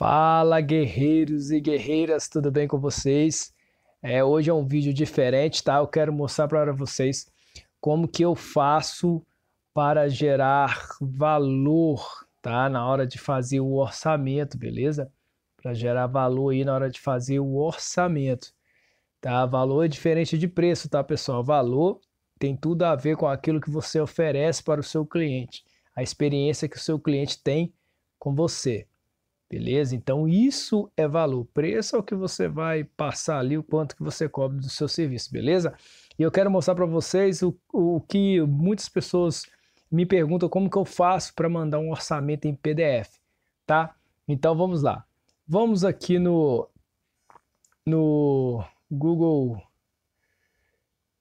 Fala guerreiros e guerreiras, tudo bem com vocês? É, hoje é um vídeo diferente, tá? Eu quero mostrar para vocês como que eu faço para gerar valor, tá? Na hora de fazer o orçamento, beleza? Para gerar valor aí na hora de fazer o orçamento, tá? Valor é diferente de preço, tá, pessoal? Valor tem tudo a ver com aquilo que você oferece para o seu cliente, a experiência que o seu cliente tem com você. Beleza? Então isso é valor. Preço é o que você vai passar ali, o quanto que você cobra do seu serviço, beleza? E eu quero mostrar para vocês o, o que muitas pessoas me perguntam como que eu faço para mandar um orçamento em PDF, tá? Então vamos lá. Vamos aqui no no Google,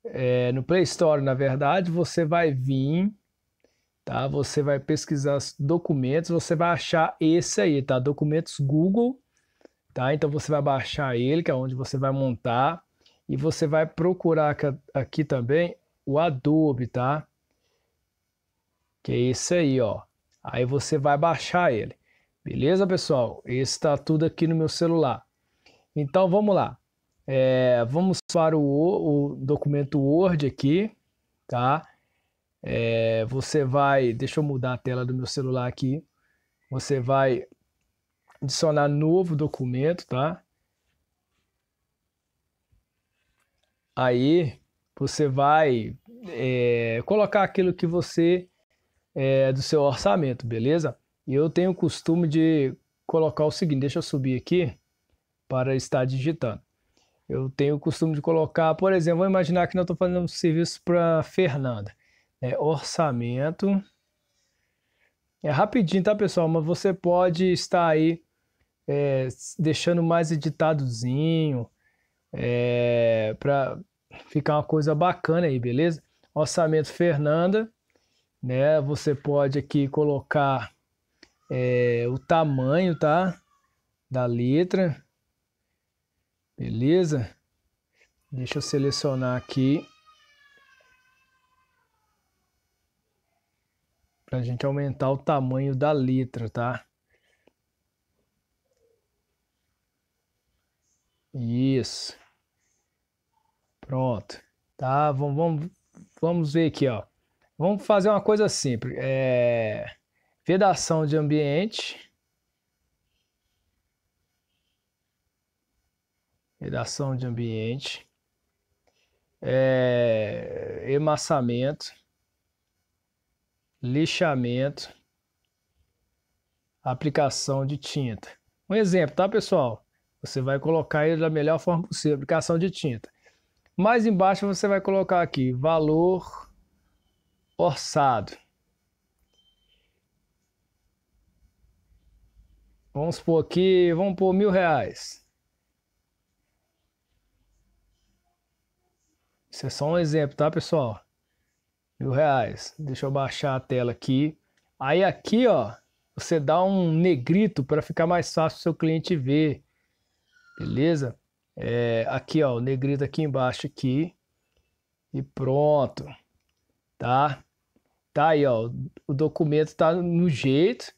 é, no Play Store, na verdade, você vai vir tá? Você vai pesquisar documentos, você vai achar esse aí, tá? Documentos Google, tá? Então você vai baixar ele, que é onde você vai montar, e você vai procurar aqui também o Adobe, tá? Que é esse aí, ó. Aí você vai baixar ele. Beleza, pessoal? Está tudo aqui no meu celular. Então vamos lá. É, vamos para o, o documento Word aqui, tá? É, você vai, deixa eu mudar a tela do meu celular aqui. Você vai adicionar novo documento, tá? Aí você vai é, colocar aquilo que você é, do seu orçamento, beleza? E eu tenho o costume de colocar o seguinte, deixa eu subir aqui para estar digitando. Eu tenho o costume de colocar, por exemplo, vou imaginar que eu estou fazendo um serviço para Fernanda é, orçamento. É rapidinho, tá, pessoal? Mas você pode estar aí é, deixando mais editadozinho é, para ficar uma coisa bacana aí, beleza? Orçamento Fernanda, né? Você pode aqui colocar é, o tamanho, tá? Da letra, beleza? Deixa eu selecionar aqui para a gente aumentar o tamanho da letra, tá? Isso. Pronto. Tá, vamos, vamos, vamos ver aqui, ó. Vamos fazer uma coisa simples. É... Vedação de ambiente. Vedação de ambiente. É... Emassamento lixamento, aplicação de tinta. Um exemplo, tá, pessoal? Você vai colocar ele da melhor forma possível, aplicação de tinta. Mais embaixo você vai colocar aqui valor orçado. Vamos supor aqui, vamos por mil reais. Isso é só um exemplo, tá, pessoal? mil reais. Deixa eu baixar a tela aqui. Aí aqui, ó, você dá um negrito para ficar mais fácil o seu cliente ver, beleza? É, aqui, ó, o negrito aqui embaixo aqui e pronto, tá? Tá aí, ó, o documento tá no jeito,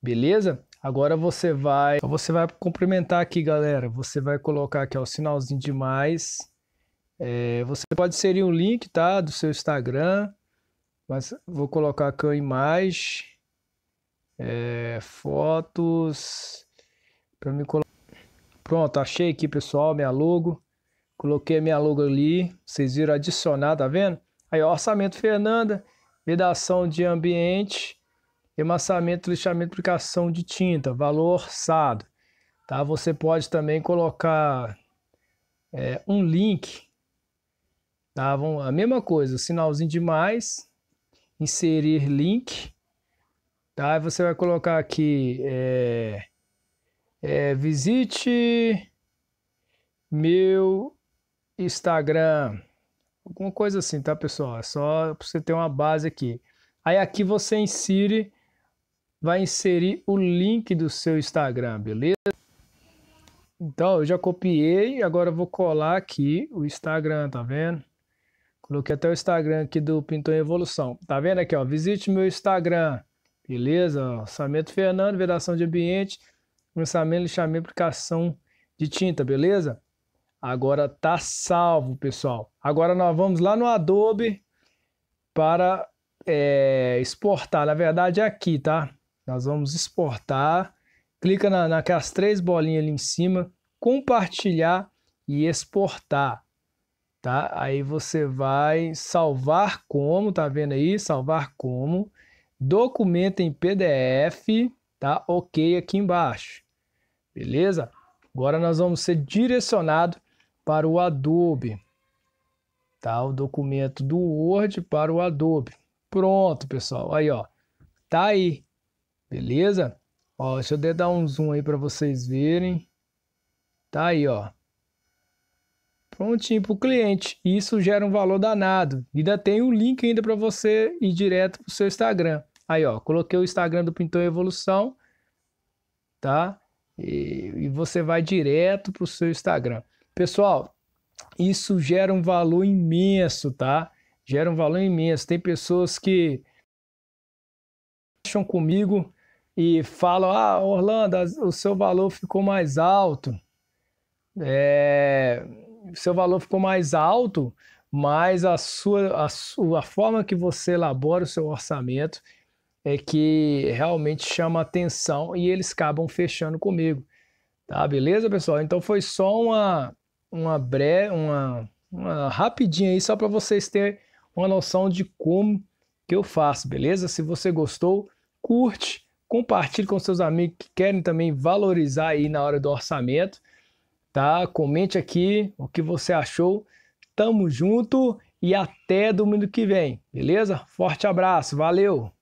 beleza? Agora você vai, então você vai cumprimentar aqui, galera. Você vai colocar aqui ó, o sinalzinho de mais é, você pode inserir um link, tá? Do seu Instagram. Mas vou colocar aqui a imagem. É, fotos. Para me colocar. Pronto, achei aqui, pessoal, minha logo. Coloquei minha logo ali. Vocês viram adicionar, tá vendo? Aí, orçamento Fernanda, vedação de ambiente, emassamento, lixamento, aplicação de tinta, valor orçado. Tá? Você pode também colocar é, um link davam a mesma coisa, sinalzinho de mais, inserir link, tá? você vai colocar aqui, é, é, visite meu Instagram, alguma coisa assim, tá pessoal? É só para você ter uma base aqui. Aí aqui você insere, vai inserir o link do seu Instagram, beleza? Então, eu já copiei, agora eu vou colar aqui o Instagram, tá vendo? Look até o Instagram aqui do Pintor em Evolução. Tá vendo aqui, ó? Visite meu Instagram. Beleza? Orçamento Fernando, vedação de ambiente, lançamento, lixamento, aplicação de tinta, beleza? Agora tá salvo, pessoal. Agora nós vamos lá no Adobe para é, exportar. Na verdade é aqui, tá? Nós vamos exportar. Clica na, naquelas três bolinhas ali em cima, compartilhar e exportar tá? Aí você vai salvar como, tá vendo aí? Salvar como, documento em PDF, tá? OK aqui embaixo. Beleza? Agora nós vamos ser direcionado para o Adobe, tá? O documento do Word para o Adobe. Pronto, pessoal. Aí, ó. Tá aí. Beleza? Ó, deixa eu dar um zoom aí para vocês verem. Tá aí, ó prontinho para o cliente. E isso gera um valor danado. E ainda tem o um link ainda para você ir direto para o seu Instagram. Aí, ó, coloquei o Instagram do Pintor Evolução, tá? E, e você vai direto para o seu Instagram. Pessoal, isso gera um valor imenso, tá? Gera um valor imenso. Tem pessoas que acham comigo e falam: Ah, Orlando, o seu valor ficou mais alto. É, seu valor ficou mais alto, mas a sua, a sua forma que você elabora o seu orçamento é que realmente chama atenção e eles acabam fechando comigo. Tá, beleza, pessoal? Então foi só uma uma bre, uma, uma rapidinha aí só para vocês terem uma noção de como que eu faço, beleza? Se você gostou, curte, compartilhe com seus amigos que querem também valorizar aí na hora do orçamento tá? Comente aqui o que você achou. Tamo junto e até domingo que vem, beleza? Forte abraço, valeu!